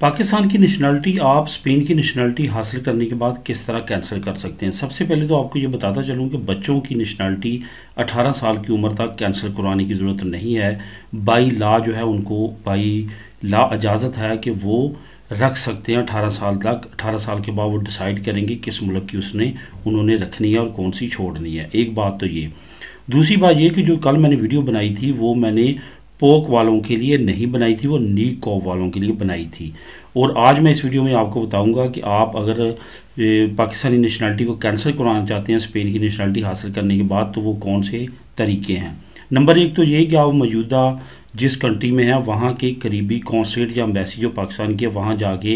पाकिस्तान की नेशनलिटी आप स्पेन की नेशनलिटी हासिल करने के बाद किस तरह कैंसिल कर सकते हैं सबसे पहले तो आपको ये बताता चलूँ कि बच्चों की नेशनलिटी 18 साल की उम्र तक कैंसिल करवाने की ज़रूरत नहीं है बाई ला जो है उनको बाई ला इजाज़त है कि वो रख सकते हैं अठारह साल तक अठारह साल के बाद वो डिसाइड करेंगे किस मुल्क की उसने उन्होंने रखनी है और कौन सी छोड़नी है एक बात तो ये दूसरी बात ये कि जो कल मैंने वीडियो बनाई थी वो मैंने पोक वालों के लिए नहीं बनाई थी वो नी कॉप वालों के लिए बनाई थी और आज मैं इस वीडियो में आपको बताऊंगा कि आप अगर पाकिस्तानी नेशनलिटी को कैंसिल करवाना चाहते हैं स्पेन की नेशनलिटी हासिल करने के बाद तो वो कौन से तरीके हैं नंबर एक तो ये कि आप मौजूदा जिस कंट्री में हैं वहाँ के करीबी कौंसलेट या अम्बेसी जो पाकिस्तान की है वहाँ जाके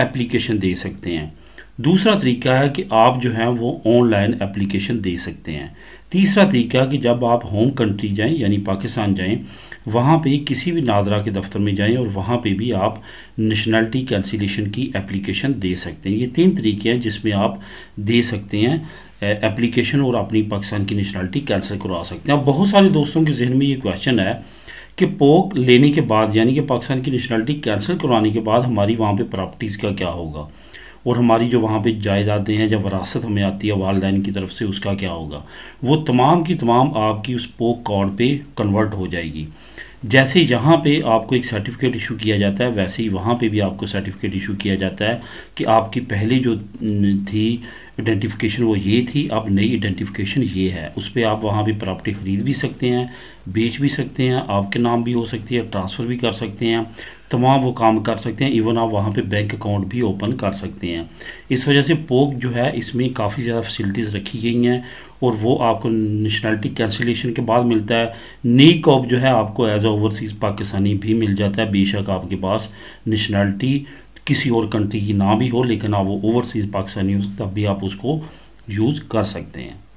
एप्लीकेशन दे सकते हैं दूसरा तरीका है कि आप जो हैं वो ऑनलाइन एप्लीकेशन दे सकते हैं तीसरा तरीका कि जब आप होम कंट्री जाएं यानी पाकिस्तान जाएं वहाँ पे किसी भी नादरा के दफ्तर में जाएं और वहाँ पे भी आप नेशनलिटी कैंसिलेशन की एप्लीकेशन दे सकते हैं ये तीन तरीके हैं जिसमें आप दे सकते हैं एप्लीकेशन और अपनी पाकिस्तान की नेशनलिटी कैंसिल करवा सकते हैं बहुत सारे दोस्तों के जहन में ये क्वेश्चन है कि पोक लेने के बाद यानी कि पाकिस्तान की नेशनलिटी कैंसिल करवाने के बाद हमारी वहाँ पर प्रॉपर्टीज़ का क्या होगा और हमारी जो वहाँ पे जायदादें हैं जब वरासत हमें आती है वालदेन की तरफ से उसका क्या होगा वो तमाम की तमाम आपकी उस पोक कॉर्ड पे कन्वर्ट हो जाएगी जैसे यहाँ पे आपको एक सर्टिफिकेट इशू किया जाता है वैसे ही वहाँ पे भी आपको सर्टिफिकेट इशू किया जाता है कि आपकी पहले जो थी आइडेंटिफिकेशन वो ये थी अब नई आइडेंटिफिकेशन ये है उस पर आप वहाँ भी प्रॉपर्टी ख़रीद भी सकते हैं बेच भी सकते हैं आपके नाम भी हो सकती है ट्रांसफ़र भी कर सकते हैं तमाम वो काम कर सकते हैं इवन आप वहाँ पे बैंक अकाउंट भी ओपन कर सकते हैं इस वजह से पोक जो है इसमें काफ़ी ज़्यादा फैसिलिटीज़ रखी गई हैं और वो आपको नेशनलिटी कैंसिलेशन के बाद मिलता है नी कॉप जो है आपको एज ओवरसीज़ पाकिस्तानी भी मिल जाता है बेशक आपके पास नेशनलिटी किसी और कंट्री की ना भी हो लेकिन आप वो ओवरसीज़ पाकिस्तानी तब भी आप उसको यूज़ कर सकते हैं